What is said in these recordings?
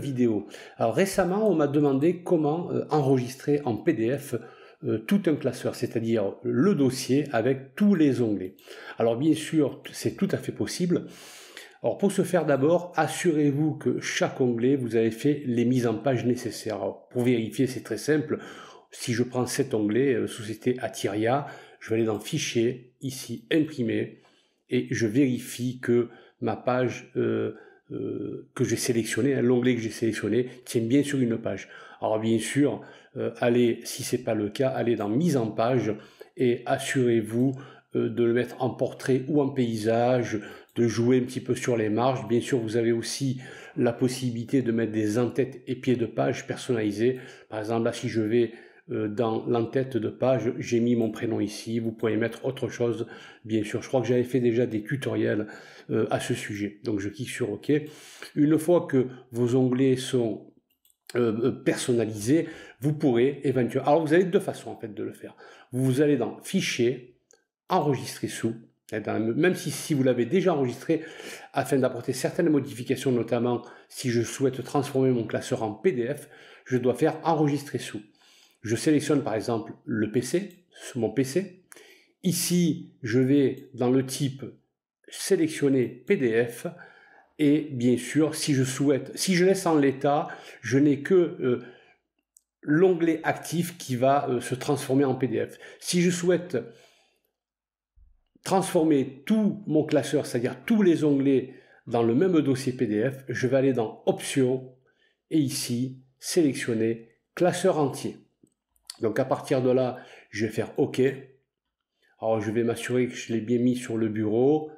vidéo. Alors récemment, on m'a demandé comment euh, enregistrer en PDF euh, tout un classeur, c'est-à-dire le dossier avec tous les onglets. Alors bien sûr, c'est tout à fait possible. Alors pour ce faire d'abord, assurez-vous que chaque onglet, vous avez fait les mises en page nécessaires. pour vérifier, c'est très simple. Si je prends cet onglet, euh, Société Atiria, je vais aller dans Fichier, ici Imprimer, et je vérifie que ma page que j'ai sélectionné, hein, l'onglet que j'ai sélectionné, tient bien sur une page. Alors bien sûr, euh, allez, si ce n'est pas le cas, allez dans mise en page et assurez-vous euh, de le mettre en portrait ou en paysage, de jouer un petit peu sur les marges. Bien sûr, vous avez aussi la possibilité de mettre des en-têtes et pieds de page personnalisés. Par exemple, là, si je vais euh, dans l'entête de page, j'ai mis mon prénom ici, vous pouvez mettre autre chose, bien sûr. Je crois que j'avais fait déjà des tutoriels euh, à ce sujet. Donc je clique sur OK. Une fois que vos onglets sont euh, personnalisés, vous pourrez éventuellement... Alors vous avez deux façons en fait de le faire. Vous allez dans Fichier, Enregistrer sous, eh ben, même si, si vous l'avez déjà enregistré, afin d'apporter certaines modifications, notamment si je souhaite transformer mon classeur en PDF, je dois faire enregistrer sous je sélectionne par exemple le PC, mon PC. Ici, je vais dans le type sélectionner PDF. Et bien sûr, si je souhaite, si je laisse en l'état, je n'ai que euh, l'onglet actif qui va euh, se transformer en PDF. Si je souhaite transformer tout mon classeur, c'est-à-dire tous les onglets dans le même dossier PDF, je vais aller dans Options et ici sélectionner Classeur entier. Donc à partir de là, je vais faire OK. Alors je vais m'assurer que je l'ai bien mis sur le bureau,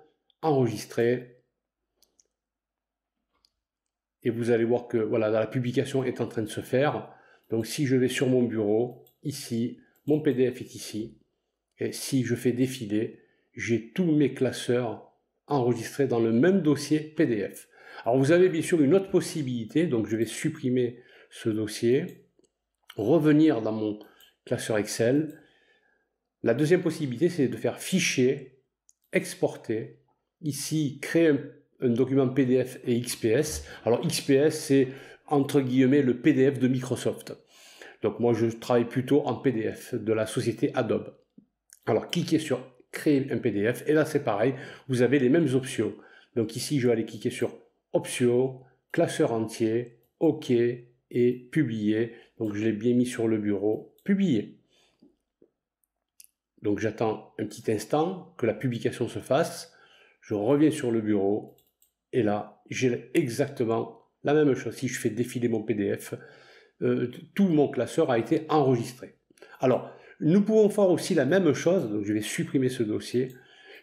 Enregistrer. Et vous allez voir que voilà, la publication est en train de se faire. Donc si je vais sur mon bureau, ici, mon PDF est ici. Et si je fais défiler, j'ai tous mes classeurs enregistrés dans le même dossier PDF. Alors vous avez bien sûr une autre possibilité, donc je vais supprimer ce dossier, revenir dans mon classeur Excel. La deuxième possibilité, c'est de faire fichier, exporter, ici créer un, document PDF et XPS. Alors XPS, c'est entre guillemets le PDF de Microsoft. Donc moi, je travaille plutôt en PDF de la société Adobe. Alors cliquez sur créer un PDF et là c'est pareil, vous avez les mêmes options. Donc ici, je vais aller cliquer sur options, classeur entier, OK et publier. Donc je l'ai bien mis sur le bureau publié. Donc j'attends un petit instant que la publication se fasse. Je reviens sur le bureau et là, j'ai exactement la même chose. Si je fais défiler mon PDF, euh, tout mon classeur a été enregistré. Alors, nous pouvons faire aussi la même chose, donc je vais supprimer ce dossier,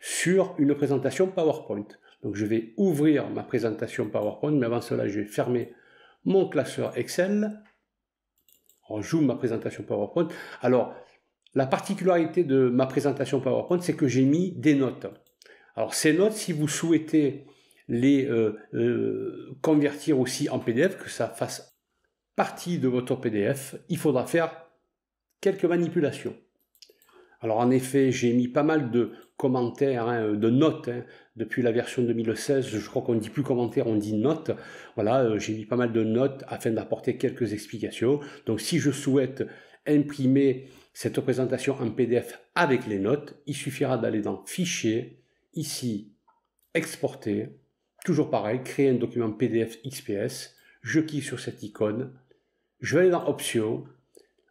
sur une présentation PowerPoint. Donc je vais ouvrir ma présentation PowerPoint, mais avant cela, je vais fermer mon classeur Excel Joue ma présentation PowerPoint. Alors, la particularité de ma présentation PowerPoint, c'est que j'ai mis des notes. Alors, ces notes, si vous souhaitez les euh, euh, convertir aussi en PDF, que ça fasse partie de votre PDF, il faudra faire quelques manipulations. Alors en effet, j'ai mis pas mal de commentaires, hein, de notes hein, depuis la version 2016. Je crois qu'on ne dit plus commentaires, on dit notes. Voilà, euh, j'ai mis pas mal de notes afin d'apporter quelques explications. Donc si je souhaite imprimer cette présentation en PDF avec les notes, il suffira d'aller dans Fichier, ici, Exporter. Toujours pareil, créer un document PDF XPS. Je clique sur cette icône. Je vais aller dans Options.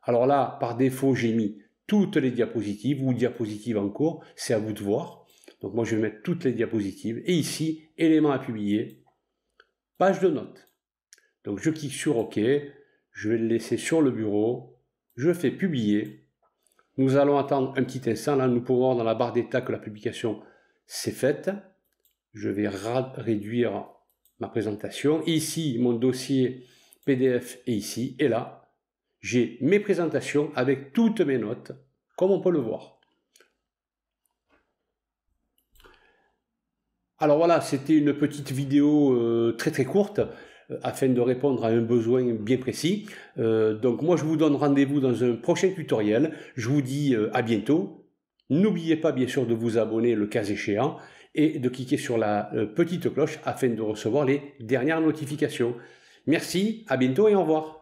Alors là, par défaut, j'ai mis toutes les diapositives ou diapositives en cours, c'est à vous de voir. Donc moi je vais mettre toutes les diapositives et ici, éléments à publier, page de notes. Donc je clique sur OK, je vais le laisser sur le bureau, je fais publier. Nous allons attendre un petit instant, là nous pouvons voir dans la barre d'état que la publication s'est faite. Je vais réduire ma présentation. Ici, mon dossier PDF est ici et là, j'ai mes présentations avec toutes mes notes, comme on peut le voir. Alors voilà, c'était une petite vidéo euh, très très courte euh, afin de répondre à un besoin bien précis. Euh, donc moi je vous donne rendez-vous dans un prochain tutoriel. Je vous dis à bientôt. N'oubliez pas bien sûr de vous abonner le cas échéant et de cliquer sur la petite cloche afin de recevoir les dernières notifications. Merci, à bientôt et au revoir.